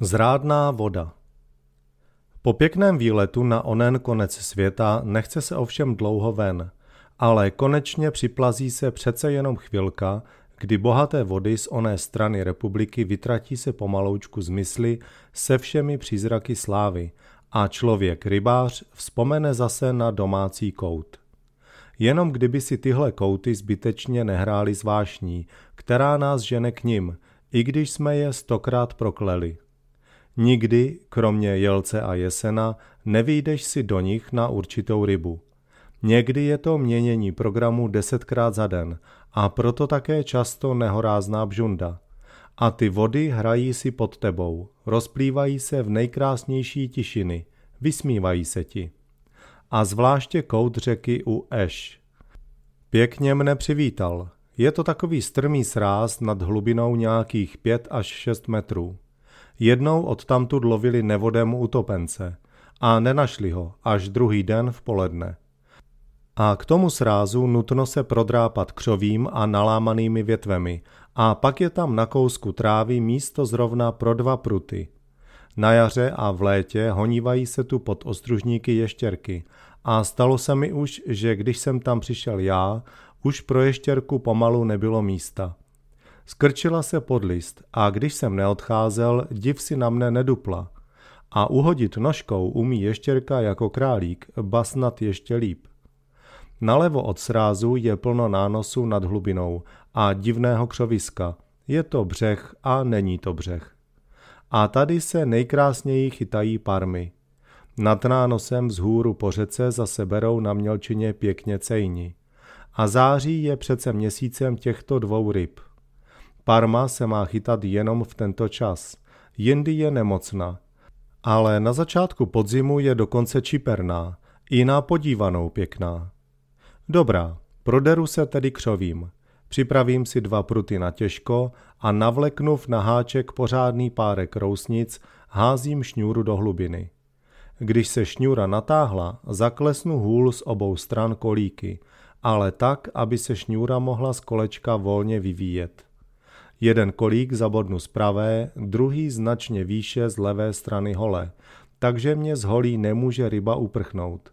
Zrádná voda Po pěkném výletu na onen konec světa nechce se ovšem dlouho ven, ale konečně připlazí se přece jenom chvilka, kdy bohaté vody z oné strany republiky vytratí se pomaloučku z mysli se všemi přízraky slávy a člověk rybář vzpomene zase na domácí kout. Jenom kdyby si tyhle kouty zbytečně nehrály zvášní, která nás žene k ním, i když jsme je stokrát prokleli. Nikdy, kromě jelce a jesena, nevyjdeš si do nich na určitou rybu. Někdy je to měnění programu desetkrát za den a proto také často nehorázná bžunda. A ty vody hrají si pod tebou, rozplývají se v nejkrásnější tišiny, vysmívají se ti. A zvláště kout řeky u Eš. Pěkně mne přivítal. Je to takový strmý sráz nad hlubinou nějakých pět až šest metrů. Jednou odtamtud lovili nevodem utopence a nenašli ho až druhý den v poledne. A k tomu srázu nutno se prodrápat křovím a nalámanými větvemi a pak je tam na kousku trávy místo zrovna pro dva pruty. Na jaře a v létě honívají se tu pod ostružníky ještěrky a stalo se mi už, že když jsem tam přišel já, už pro ještěrku pomalu nebylo místa. Skrčila se pod list a když jsem neodcházel, div si na mne nedupla. A uhodit nožkou umí ještěrka jako králík, ba snad ještě líp. Nalevo od srázu je plno nánosu nad hlubinou a divného křoviska. Je to břeh a není to břeh. A tady se nejkrásněji chytají parmy. Nad nánosem vzhůru po řece zase berou na mělčině pěkně cejni. A září je přece měsícem těchto dvou ryb. Parma se má chytat jenom v tento čas. Jindy je nemocná. Ale na začátku podzimu je dokonce čiperná. I na podívanou pěkná. Dobrá, proderu se tedy křovím. Připravím si dva pruty na těžko a navleknu v naháček pořádný párek rousnic, házím šňůru do hlubiny. Když se šňůra natáhla, zaklesnu hůl z obou stran kolíky, ale tak, aby se šňůra mohla z kolečka volně vyvíjet. Jeden kolík zabodnu z pravé, druhý značně výše z levé strany hole, takže mě z holí nemůže ryba uprchnout.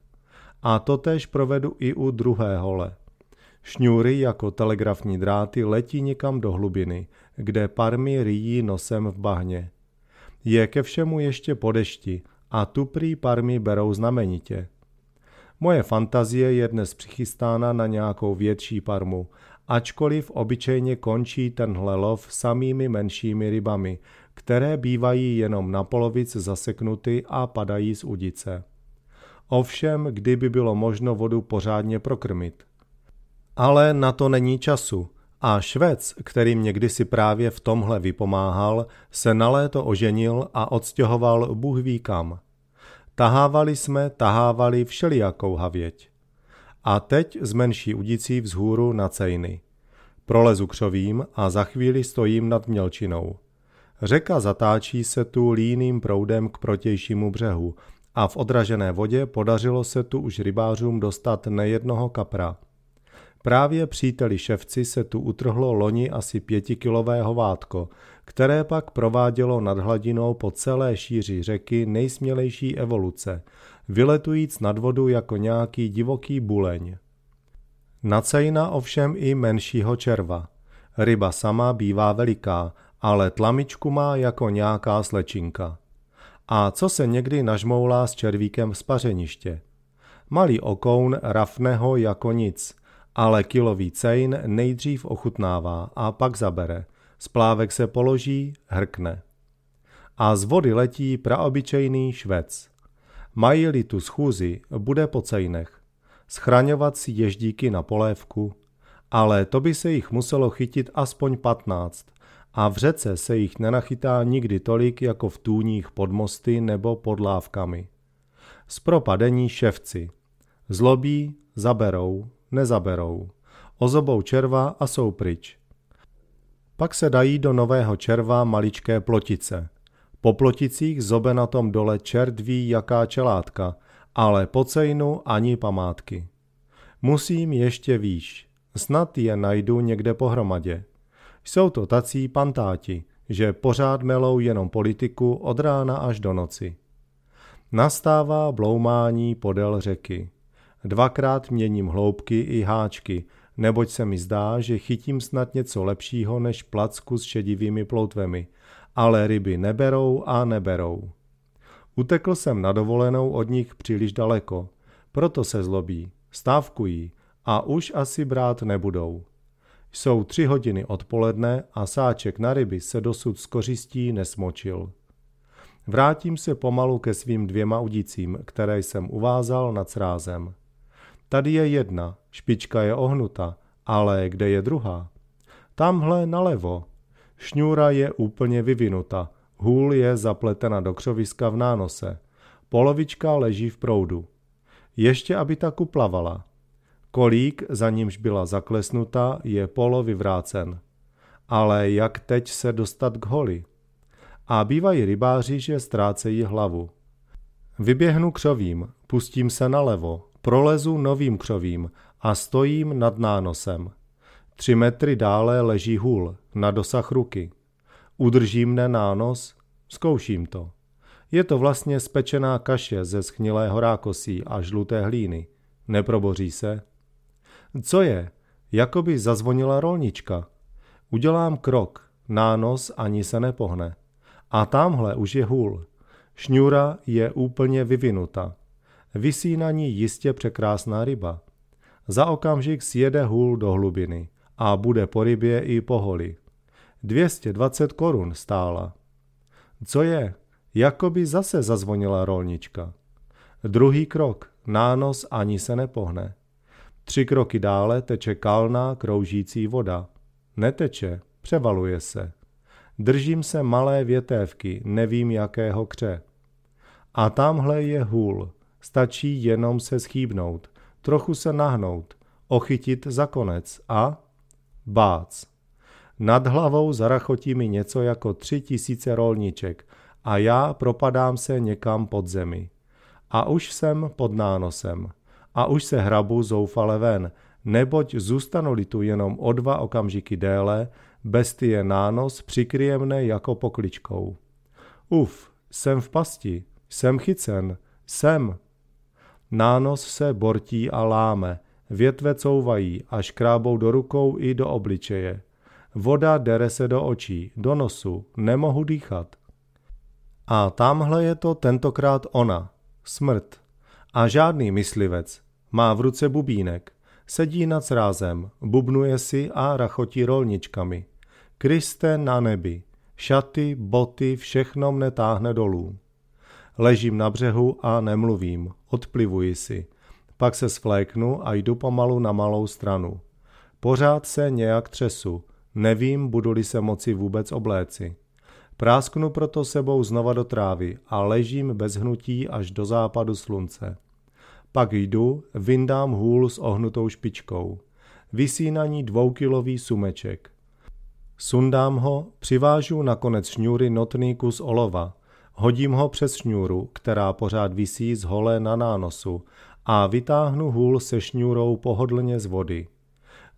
A totéž provedu i u druhé hole. Šňůry jako telegrafní dráty letí někam do hlubiny, kde parmi rýjí nosem v bahně. Je ke všemu ještě po dešti a tu prý parmi berou znamenitě. Moje fantazie je dnes přichystána na nějakou větší parmu, ačkoliv obyčejně končí tenhle lov samými menšími rybami, které bývají jenom na polovic zaseknuty a padají z udice. Ovšem, kdyby bylo možno vodu pořádně prokrmit. Ale na to není času a Švec, který mě kdysi právě v tomhle vypomáhal, se na léto oženil a odstěhoval Bůh ví kam. Tahávali jsme, tahávali všelijakou havěť a teď zmenší udicí vzhůru na cejny. Prolezu křovím a za chvíli stojím nad mělčinou. Řeka zatáčí se tu líným proudem k protějšímu břehu a v odražené vodě podařilo se tu už rybářům dostat nejednoho kapra. Právě příteli ševci se tu utrhlo loni asi pětikilové hovátko, které pak provádělo nad hladinou po celé šíři řeky nejsmělejší evoluce, vyletujíc nad vodu jako nějaký divoký buleň. Nacejna ovšem i menšího červa. Ryba sama bývá veliká, ale tlamičku má jako nějaká slečinka. A co se někdy nažmoulá s červíkem v spařeniště? Malý okoun rafného jako nic, ale kilový cejn nejdřív ochutnává a pak zabere. Splávek se položí, hrkne. A z vody letí praobyčejný švec. Mají-li tu schůzi, bude po cejnech. Schraňovat si ježdíky na polévku. Ale to by se jich muselo chytit aspoň patnáct. A v řece se jich nenachytá nikdy tolik jako v tůních pod mosty nebo pod lávkami. propadení ševci. Zlobí, zaberou, nezaberou. Ozobou červa a jsou pryč. Pak se dají do nového červa maličké plotice – po ploticích zobe na tom dole čertví jaká čelátka, ale po cejnu ani památky. Musím ještě výš, snad je najdu někde pohromadě. Jsou to tací pantáti, že pořád melou jenom politiku od rána až do noci. Nastává bloumání podél řeky. Dvakrát měním hloubky i háčky, neboť se mi zdá, že chytím snad něco lepšího než placku s šedivými ploutvemi – ale ryby neberou a neberou. Utekl jsem na dovolenou od nich příliš daleko, proto se zlobí, stávkují a už asi brát nebudou. Jsou tři hodiny odpoledne a sáček na ryby se dosud z kořistí nesmočil. Vrátím se pomalu ke svým dvěma udicím, které jsem uvázal nad srázem. Tady je jedna, špička je ohnuta, ale kde je druhá? Tamhle nalevo, Šňůra je úplně vyvinuta, hůl je zapletena do křoviska v nánose, polovička leží v proudu. Ještě aby taku plavala. Kolík, za nímž byla zaklesnuta, je polo vyvrácen. Ale jak teď se dostat k holi? A bývají rybáři, že ztrácejí hlavu. Vyběhnu křovím, pustím se nalevo, prolezu novým křovím a stojím nad nánosem. Tři metry dále leží hůl, na dosah ruky. Udržím mne nános? Zkouším to. Je to vlastně spečená kaše ze schnilého rákosí a žluté hlíny. Neproboří se? Co je? Jakoby zazvonila rolnička. Udělám krok, nános ani se nepohne. A tamhle už je hůl. Šňůra je úplně vyvinuta. Vysí na ní jistě překrásná ryba. Za okamžik sjede hůl do hlubiny – a bude po rybě i po holi. 220 korun stála. Co je? Jakoby zase zazvonila rolnička. Druhý krok, nános ani se nepohne. Tři kroky dále teče kalná kroužící voda. Neteče, převaluje se. Držím se malé větévky, nevím jakého kře. A tamhle je hůl, stačí jenom se schýbnout, trochu se nahnout, ochytit za konec a bác. Nad hlavou zarachotí mi něco jako tři tisíce rolniček a já propadám se někam pod zemi. A už jsem pod nánosem. A už se hrabu zoufale ven, neboť zůstanu-li tu jenom o dva okamžiky déle, bestie nános přikryje mne jako pokličkou. Uf, jsem v pasti, jsem chycen, jsem. Nános se bortí a láme – Větve couvají a škrábou do rukou i do obličeje. Voda dere se do očí, do nosu, nemohu dýchat. A tamhle je to tentokrát ona, smrt. A žádný myslivec. Má v ruce bubínek. Sedí nad srázem, bubnuje si a rachotí rolničkami. Kriste na nebi. Šaty, boty, všechno mne táhne dolů. Ležím na břehu a nemluvím, odplivuji si. Pak se svléknu a jdu pomalu na malou stranu. Pořád se nějak třesu. Nevím, budu-li se moci vůbec obléci. Prásknu proto sebou znova do trávy a ležím bez hnutí až do západu slunce. Pak jdu, vyndám hůl s ohnutou špičkou. Vysí na ní dvoukilový sumeček. Sundám ho, přivážu na konec šňůry notný kus olova. Hodím ho přes šňůru, která pořád visí z holé na nánosu a vytáhnu hůl se šňůrou pohodlně z vody.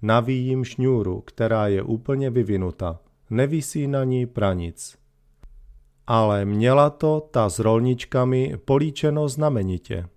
Navíjím šňůru, která je úplně vyvinuta. Nevisí na ní pranic. Ale měla to ta s rolničkami políčeno znamenitě.